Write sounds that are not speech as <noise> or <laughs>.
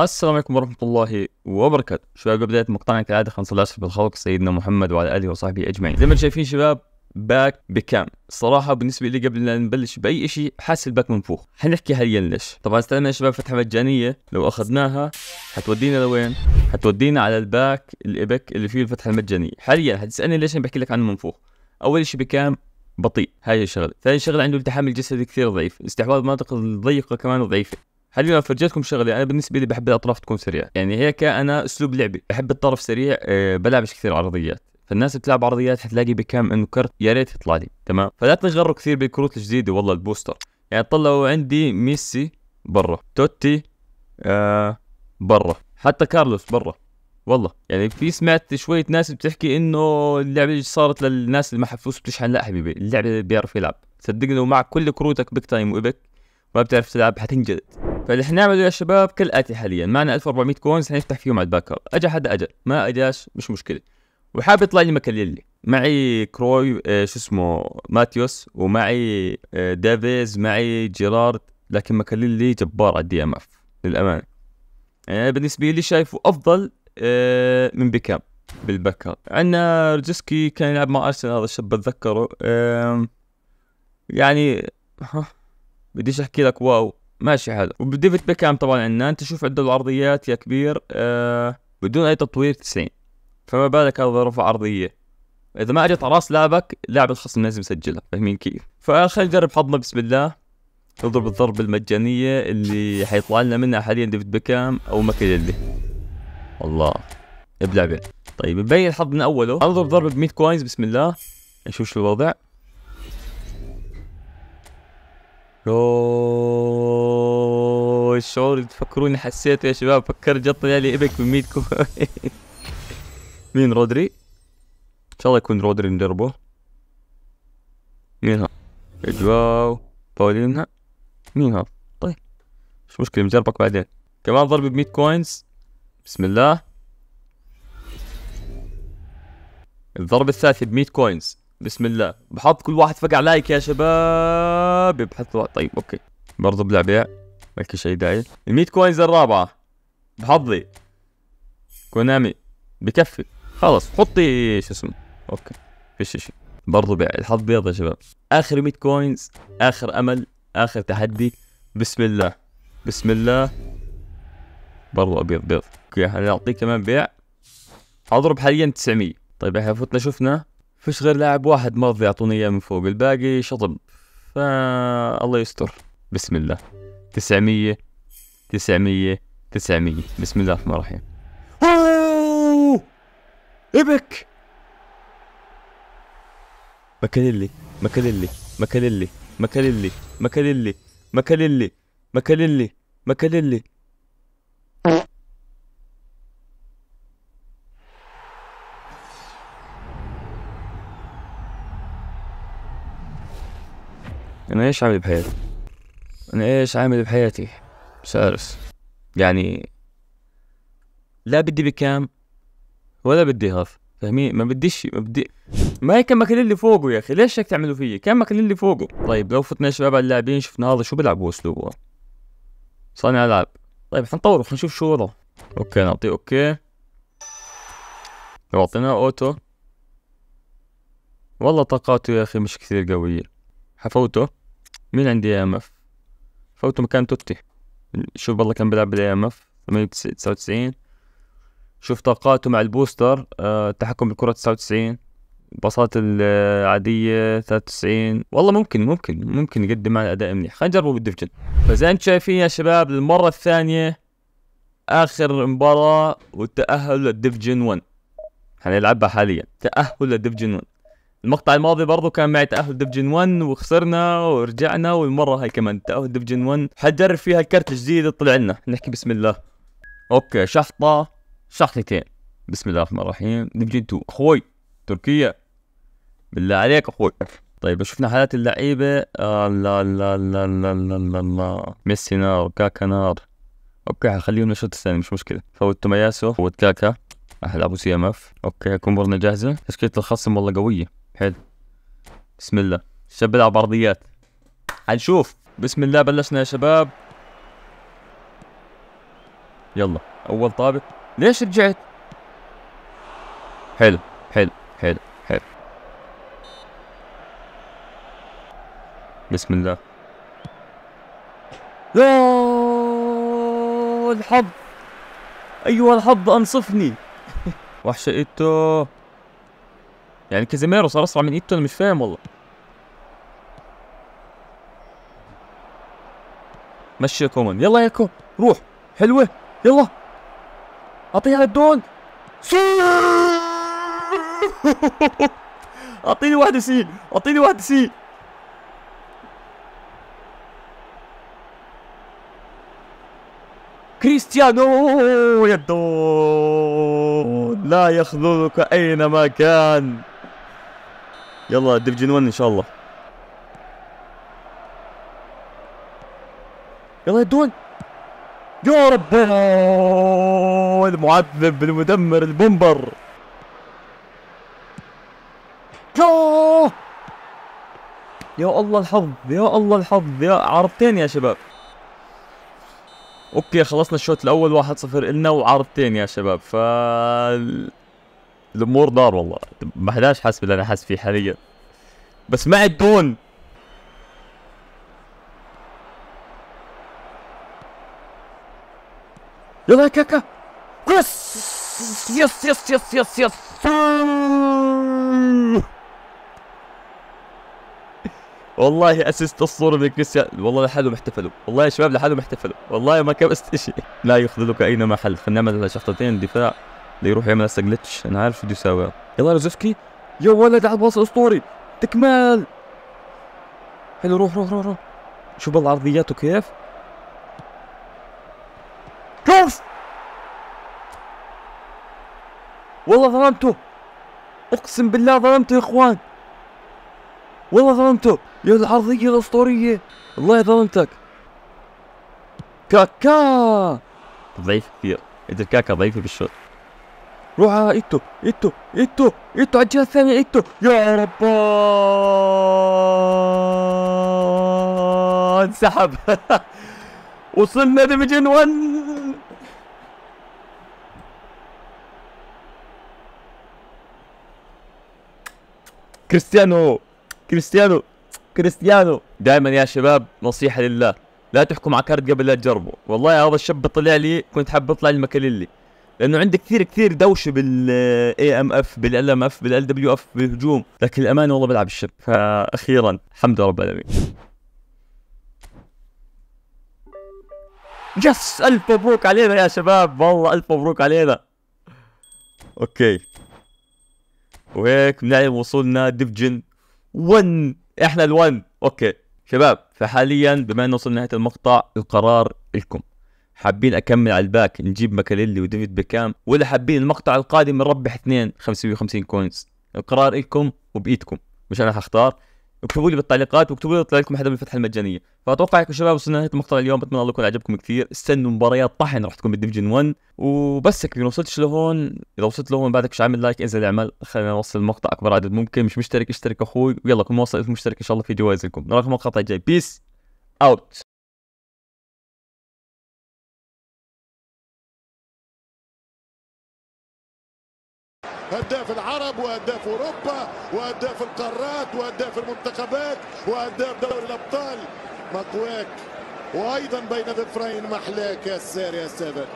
السلام عليكم ورحمة الله وبركاته شباب قبل بداية مقطعنا كالعادة نصلي العشر بالخلق سيدنا محمد وعلى آله وصحبه أجمعين زي ما شايفين شباب باك بكام صراحة بالنسبة لي قبل لا نبلش بأي شيء حاسس الباك منفوخ حنحكي هيا ليش طبعا استنى يا شباب فتحة مجانية لو أخذناها حتودينا لوين حتودينا على الباك الإبك اللي فيه الفتحة المجانية حاليا حتسألني ليش أنا بحكي لك عنه منفوخ أول شيء بكام بطيء هاي الشغله ثاني شغله عنده التحام الجسدي كثير ضعيف استحواذ المناطق الضيقه كمان ضعيفه هل فرجيتكم شغله انا بالنسبه لي بحب الاطراف تكون سريعه يعني هيك انا اسلوب لعبي بحب الطرف سريع آه، بلعبش كثير عرضيات فالناس بتلعب عرضيات حتلاقي بكام انه كرت يا ريت يطلع لي تمام فلا تغروا كثير بالكروت الجديده والله البوستر يعني طلعوا عندي ميسي برا توتي آه برا حتى كارلوس برا والله يعني في سمعت شويه ناس بتحكي انه اللعبه صارت للناس اللي ما حفوس بتشحن لا حبيبي اللعبه بيعرف يلعب صدقني ومع كل كروتك بيك تايم وابك ما بتعرف تلعب حتنجلد فاللي حنعمله يا شباب كالاتي حاليا معنا 1400 كوينز حنفتح فيهم على الباك اب اجى حدا اجى ما اجاش مش مشكله وحاب يطلع لي مكليلي معي كروي آه شو اسمه ماتيوس ومعي آه معي جيرارد لكن مكليلي جبار على الدي ام اف للامانه يعني بالنسبه لي شايفه افضل آه من بيكام بالباك اب عندنا رجسكي كان يلعب مع ارسنال هذا الشاب بتذكره يعني بديش احكي لك واو ماشي حاله وبديفيد بيكام طبعا عندنا انت شوف عنده العرضيات يا كبير آه بدون اي تطوير 90 فما بالك هذا رفع عرضيه اذا ما اجت على راس لاعبك لاعب الخصم لازم يسجلها فاهمين كيف فخلينا نجرب حظنا بسم الله نضرب الضربة المجانية اللي حيطلع لنا منها حاليا ديفيد بيكام او ماكيليلي الله بلعبة طيب مبين حظنا اوله انضرب ضربة ب 100 كوينز بسم الله نشوف شو الوضع اوه الشعور اللي تفكروني حسيته يا شباب فكرت جد طلع لي ايبك من ميتكم <laughs> مين رودري؟ ان شاء الله يكون رودري ندربه مين ها؟ واو باولينا مين ها؟ طيب مش مشكلة نجربك بعدين كمان ضربة ب 100 كوينز بسم الله الضربة الثالثة ب 100 كوينز بسم الله بحط كل واحد فقع لايك يا شباب بحط واحد طيب اوكي برضه بلع بيع مالك شيء داعي ال 100 كوينز الرابعة بحظي كونامي بكفي خلص حطي شو اسمه اوكي فيش شيء برضه بيع الحظ بيض يا شباب اخر 100 كوينز اخر امل اخر تحدي بسم الله بسم الله برضه ابيض بيض اوكي هنعطيه كمان بيع اضرب حاليا 900 طيب احنا فتنا شفنا فيش غير لاعب واحد ما رضي يعطوني اياه من فوق الباقي شطب ف الله يستر بسم الله 900 900 900 بسم الله الرحمن الرحيم اوه ابك مكاليلي مكاليلي مكاليلي مكاليلي مكاليلي مكاليلي مكاليلي مكاليلي أنا إيش عامل بحياتي؟ أنا إيش عامل بحياتي؟ سارس يعني لا بدي بكام ولا بدي هاف فاهمين ما بديش ما بدي ما هي كان اللي فوقه يا اخي ليش هيك تعملوا فيي كان مكان اللي فوقه طيب لو فتنا شباب على اللاعبين شفنا هذا شو بيلعبوا اسلوبه صانع العاب طيب حنطوره خلينا نشوف شو وضعه اوكي نعطيه اوكي لو اعطيناه اوتو والله طاقاته يا اخي مش كثير قويه حفوته مين عندي اي ام اف فوته مكان توتي شوف والله كان بيلعب بالاي ام اف 99 شوف طاقاته مع البوستر أه تحكم بالكرة 99 باصات العادية 93 والله ممكن ممكن ممكن يقدم معنا أداء منيح خلينا نجربه بالدفجن فزي انتم شايفين يا شباب للمرة الثانية آخر مباراة والتأهل للدفجن 1 حنلعبها حاليا تأهل للدفجن 1 المقطع الماضي برضو كان معي تأهل دفجن 1 وخسرنا ورجعنا والمرة هاي كمان تأهل دفجن 1 حنجرب فيها الكرت الجديد طلع لنا نحكي بسم الله اوكي شحطة شحطتين بسم الله الرحمن الرحيم دفجن 2 اخوي تركيا بالله عليك اخوي طيب شفنا حالات اللعيبة آه لا لا لا لا لا لا لا ميسي نار كاكا نار اوكي حخليهم للشوط الثاني مش مشكلة فوت تومياسو فوت كاكا راح يلعبوا سي ام اف اوكي كومبرنا جاهزة تشكيلة الخصم والله قوية حلو بسم الله الشاب بيلعب عرضيات حنشوف بسم الله بلشنا يا شباب يلا اول طابق ليش رجعت حلو حلو حلو حلو بسم الله يا الحظ ايوه الحظ انصفني <laughs> وحشيته يعني كازيميرو صار اسرع من ايتو مش فاهم والله مشي كومان يلا يا كوم روح حلوه يلا اعطيها للدون <laughs> اعطيني واحد سي اعطيني واحد سي كريستيانو دون لا يخذلك اينما كان يلا ديفجن 1 ان شاء الله يلا يدون يا رب المعذب المدمر البومبر يوه. يا الله الحظ يا الله الحظ يا عرضتين يا شباب اوكي خلصنا الشوط الاول 1-0 النا وعرضتين يا شباب ف الامور دار والله ما حداش حاس باللي انا حاسس فيه حاليا بس مع الدون يلا كاكا يس يس يس يس يس يس والله اسست الصوره من كريستيانو والله لحالهم احتفلوا والله يا شباب لحالهم احتفلوا والله ما كبست شيء لا يخذلك اينما حل خلينا نعمل شخصتين دفاع ده يروح يعمل هسه جلتش انا عارف بده يساوي يلا روزفسكي يا ولد على الباص الاسطوري تكمال حلو روح روح روح روح شوف العرضيات وكيف كيف والله ظلمته اقسم بالله ظلمته يا اخوان والله ظلمته يا العرضيه الاسطوريه الله ظلمتك كاكا ضعيف كثير انت الكاكا ضعيفه بالشوط روح على ايتو ايتو ايتو ايتو على الجهه الثانيه ايتو يا رب انسحب <laughs> وصلنا ديفيجن 1 كريستيانو كريستيانو كريستيانو دائما يا شباب نصيحه لله لا تحكم على كارت قبل لا تجربه والله هذا الشاب طلع لي كنت حاب اطلع المكللي لانه عندك كثير كثير دوشه بالاي ام اف بالال ام اف بالال دبليو اف بالهجوم لكن الأمان والله بلعب الشب فاخيرا الحمد لله رب العالمين يس الف مبروك علينا يا شباب والله الف مبروك علينا اوكي وهيك بنعلم وصولنا ديفجن 1 احنا ال1 اوكي شباب فحاليا بما انه وصلنا نهايه المقطع القرار لكم حابين اكمل على الباك نجيب ماكاليلي وديفيد بيكام ولا حابين المقطع القادم نربح اثنين 550 كوينز القرار لكم وبايدكم مش انا حختار اكتبوا لي بالتعليقات واكتبوا لي يطلع لكم حدا من الفتحه المجانيه فاتوقع يا شباب وصلنا لنهايه المقطع اليوم بتمنى الله يكون عجبكم كثير استنوا مباريات طحن راح تكون بالديفجن 1 وبس كبير ما وصلتش لهون اذا وصلت لهون بعدك مش عامل لايك انزل اعمل خلينا نوصل المقطع اكبر عدد ممكن مش مشترك اشترك اخوي ويلا كل ما وصلت مشترك ان شاء الله في جوائز لكم نراكم المقطع الجاي بيس اوت هداف العرب وهداف اوروبا وهداف القارات وهداف المنتخبات وهداف دوري الابطال مقواك وايضا بين ذفرين محلاك يا الساري يا السابق